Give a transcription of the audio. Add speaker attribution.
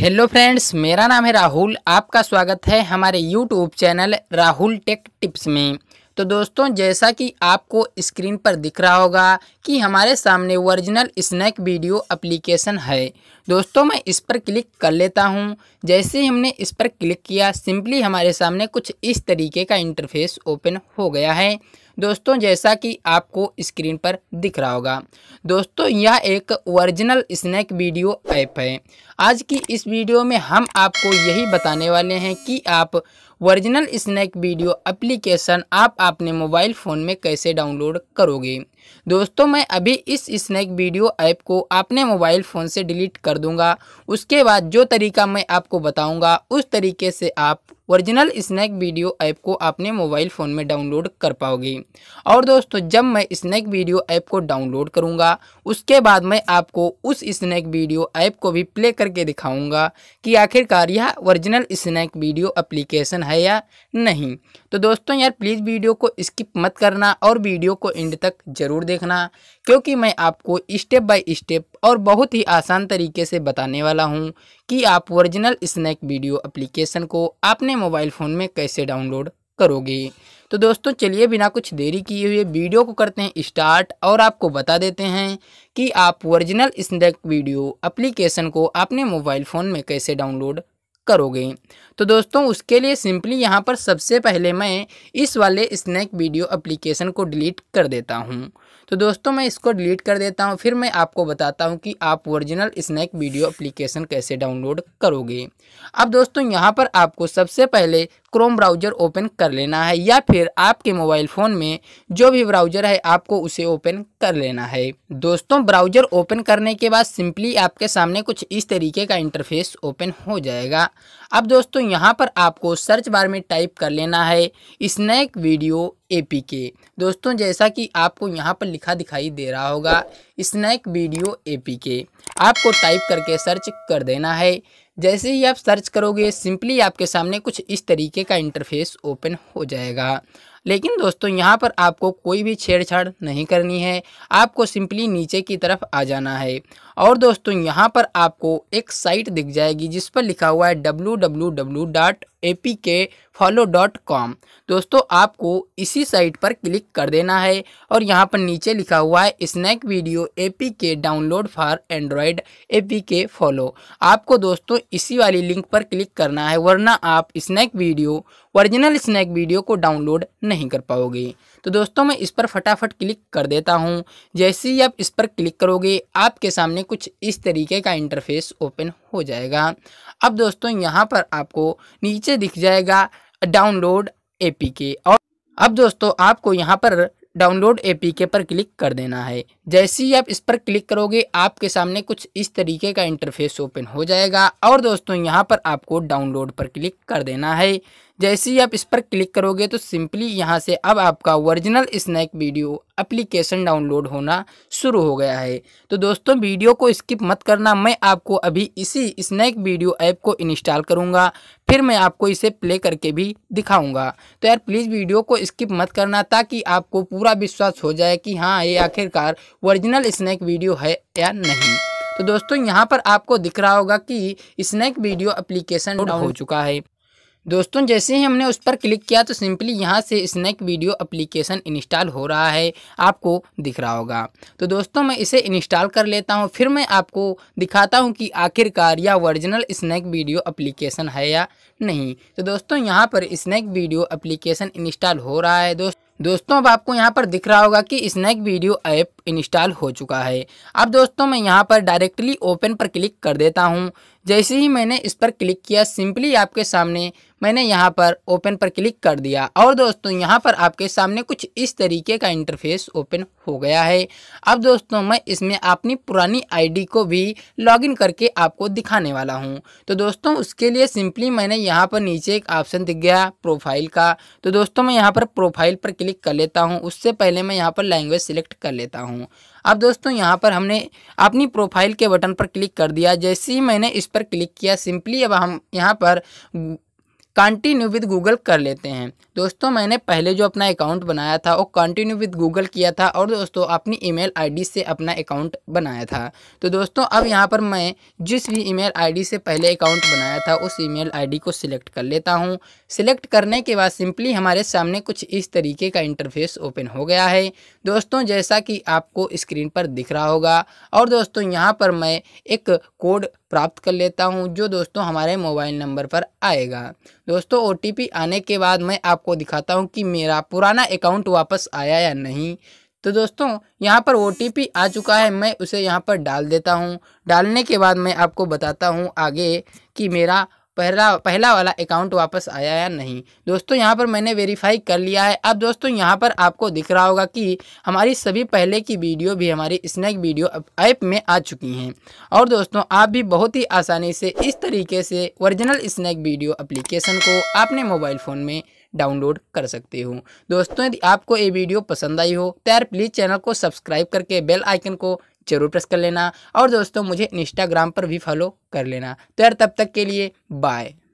Speaker 1: hello friends मेरा नाम है राहुल आपका स्वागत है हमारे YouTube channel Rahul tech tips में तो दोस्तों जैसा कि आपको स्क्रीन पर दिख रहा होगा कि हमारे सामने ओरिजिनल स्नैक वीडियो एप्लीकेशन है दोस्तों मैं इस पर क्लिक कर लेता हूं जैसे ही हमने इस पर क्लिक किया सिंपली हमारे सामने कुछ इस तरीके का इंटरफेस ओपन हो गया है दोस्तों जैसा कि आपको स्क्रीन पर दिख रहा होगा दोस्तों यह एक ओरिजिनल स्नैक वीडियो ऐप है आज की इस वीडियो में हम आपको यही बताने वाले हैं कि आप ओरिजिनल स्नैक वीडियो एप्लीकेशन आप अपने मोबाइल फ़ोन में कैसे डाउनलोड करोगे दोस्तों मैं अभी इस स्नैक वीडियो ऐप को अपने मोबाइल फ़ोन से डिलीट कर दूंगा उसके बाद जो तरीका मैं आपको बताऊंगा उस तरीके से आप ओरिजिनल स्नैक वीडियो ऐप को अपने मोबाइल फ़ोन में डाउनलोड कर पाओगे और दोस्तों जब मैं स्नैक वीडियो ऐप को डाउनलोड करूंगा उसके बाद मैं आपको उस स्नैक वीडियो ऐप को भी प्ले करके दिखाऊंगा कि आखिरकार यह ओरिजिनल स्नैक वीडियो एप्लीकेशन है या नहीं तो दोस्तों यार प्लीज़ वीडियो को स्किप मत करना और वीडियो को एंड तक ज़रूर देखना क्योंकि मैं आपको स्टेप बाय स्टेप और बहुत ही आसान तरीके से बताने वाला हूँ कि आप ओरिजिनल स्नैक वीडियो अप्लीकेशन को आपने मोबाइल फ़ोन में कैसे डाउनलोड करोगे तो दोस्तों चलिए बिना कुछ देरी किए हुए वीडियो को करते हैं स्टार्ट और आपको बता देते हैं कि आप ओरिजिनल स्नैक वीडियो एप्लीकेशन को अपने मोबाइल फ़ोन में कैसे डाउनलोड करोगे तो दोस्तों उसके लिए सिंपली यहाँ पर सबसे पहले मैं इस वाले स्नैक वीडियो एप्लीकेशन को डिलीट कर देता हूँ तो दोस्तों मैं इसको डिलीट कर देता हूँ फिर मैं आपको बताता हूँ कि आप ओरिजिनल स्नैक वीडियो एप्लीकेशन कैसे डाउनलोड करोगे अब दोस्तों यहाँ पर आपको सबसे पहले क्रोम ब्राउज़र ओपन कर लेना है या फिर आपके मोबाइल फ़ोन में जो भी ब्राउज़र है आपको उसे ओपन कर लेना है दोस्तों ब्राउज़र ओपन करने के बाद सिंपली आपके सामने कुछ इस तरीके का इंटरफेस ओपन हो जाएगा अब दोस्तों यहाँ पर आपको सर्च बार में टाइप कर लेना है स्नैक वीडियो एपीके दोस्तों जैसा कि आपको यहाँ पर लिखा दिखाई दे रहा होगा स्नैक वीडियो एपीके आपको टाइप करके सर्च कर देना है जैसे ही आप सर्च करोगे सिंपली आपके सामने कुछ इस तरीके का इंटरफेस ओपन हो जाएगा लेकिन दोस्तों यहाँ पर आपको कोई भी छेड़छाड़ नहीं करनी है आपको सिंपली नीचे की तरफ आ जाना है और दोस्तों यहाँ पर आपको एक साइट दिख जाएगी जिस पर लिखा हुआ है W W W dot A P K follow dot com दोस्तों आपको इसी साइट पर क्लिक कर देना है और यहाँ पर नीचे लिखा हुआ है Snack Video A P K download for Android A P K follow आपको दोस्तों इसी वाली लिंक पर क्लिक करना है वरना आप Snack Video original Snack Video को डाउनलोड नहीं कर पाओगे तो दोस्तों मैं इस पर फटाफट क्लिक कर देता हूँ जैसे ही आप इस पर क्लिक करोगे आपके सामने कुछ इस तरीके का इंटरफेस ओपन हो जाएगा अब दोस्तों यहाँ पर आपको नीचे दिख जाएगा डाउनलोड एपीके और अब दोस्तों आपको यहाँ पर डाउनलोड एपीके पर क्लिक कर देना है जैसे ही आप इस पर क्लिक करोगे आपके सामने कुछ इस तरीके का इंटरफेस ओपन हो जाएगा और दोस्तों यहाँ पर आपको डाउनलोड पर क्लिक कर देना है जैसे ही आप इस पर क्लिक करोगे तो सिंपली यहाँ से अब आपका original Snack Video application download होना शुरू हो गया है तो दोस्तों वीडियो को स्किप मत करना मैं आपको अभी इसी स्नैक वीडियो ऐप को इंस्टॉल करूँगा फिर मैं आपको इसे प्ले करके भी दिखाऊंगा तो यार प्लीज़ वीडियो को स्किप मत करना ताकि आपको पूरा विश्वास हो जाए कि हाँ ये आखिरकार ओरिजिनल स्नैक वीडियो है या नहीं तो दोस्तों यहाँ पर आपको दिख रहा होगा कि स्नैक वीडियो एप्लीकेशन हो चुका है दोस्तों जैसे ही हमने उस पर क्लिक किया तो सिंपली यहाँ से स्नैक वीडियो एप्लीकेशन इंस्टॉल हो रहा है आपको दिख रहा होगा तो दोस्तों मैं इसे इंस्टॉल कर लेता हूँ फिर मैं आपको दिखाता हूँ कि आखिरकार यह ओरिजिनल स्नैक वीडियो एप्लीकेशन है या नहीं तो दोस्तों यहाँ पर स्नैक वीडियो एप्लीकेशन इंस्टॉल हो रहा है दोस्तों दोस्तों अब आपको यहाँ पर दिख रहा होगा कि स्नैक वीडियो ऐप इंस्टॉल हो चुका है अब दोस्तों मैं यहाँ पर डायरेक्टली ओपन पर क्लिक कर देता हूँ जैसे ही मैंने इस पर क्लिक किया सिंपली आपके सामने मैंने यहाँ पर ओपन पर क्लिक कर दिया और दोस्तों यहाँ पर आपके सामने कुछ इस तरीके का इंटरफेस ओपन हो गया है अब दोस्तों मैं इसमें अपनी पुरानी आईडी को भी लॉगिन करके आपको दिखाने वाला हूँ तो दोस्तों उसके लिए सिंपली मैंने यहाँ पर नीचे एक ऑप्शन दिख गया प्रोफाइल का तो दोस्तों मैं यहाँ पर प्रोफाइल पर क्लिक कर लेता हूँ उससे पहले मैं यहाँ पर लैंग्वेज सिलेक्ट कर लेता हूँ अब दोस्तों यहाँ पर हमने अपनी प्रोफाइल के बटन पर क्लिक कर दिया जैसे ही मैंने इस पर क्लिक किया सिंपली अब हम यहाँ पर कंटिन्यू विद गूगल कर लेते हैं दोस्तों मैंने पहले जो अपना अकाउंट बनाया था वो कंटिन्यू विद गूगल किया था और दोस्तों अपनी ईमेल आईडी से अपना अकाउंट बनाया था तो दोस्तों अब यहाँ पर मैं जिस भी ईमेल आईडी से पहले अकाउंट बनाया था उस ईमेल आईडी को सिलेक्ट कर लेता हूँ सिलेक्ट करने के बाद सिंपली हमारे सामने कुछ इस तरीके का इंटरफेस ओपन हो गया है दोस्तों जैसा कि आपको स्क्रीन पर दिख रहा होगा और दोस्तों यहाँ पर मैं एक कोड प्राप्त कर लेता हूँ जो दोस्तों हमारे मोबाइल नंबर पर आएगा दोस्तों ओ आने के बाद मैं आपको दिखाता हूँ कि मेरा पुराना अकाउंट वापस आया या नहीं तो दोस्तों यहाँ पर ओ आ चुका है मैं उसे यहाँ पर डाल देता हूँ डालने के बाद मैं आपको बताता हूँ आगे कि मेरा पहला पहला वाला अकाउंट वापस आया या नहीं दोस्तों यहाँ पर मैंने वेरीफाई कर लिया है अब दोस्तों यहाँ पर आपको दिख रहा होगा कि हमारी सभी पहले की वीडियो भी हमारी स्नैक वीडियो ऐप में आ चुकी हैं और दोस्तों आप भी बहुत ही आसानी से इस तरीके से ओरिजिनल स्नैक वीडियो अप्लीकेशन को अपने मोबाइल फ़ोन में डाउनलोड कर सकते हो दोस्तों यदि आपको ये वीडियो पसंद आई हो तो यार प्लीज़ चैनल को सब्सक्राइब करके बेल आइकन को जरूर प्रेस कर लेना और दोस्तों मुझे इंस्टाग्राम पर भी फॉलो कर लेना तो यार तब तक के लिए बाय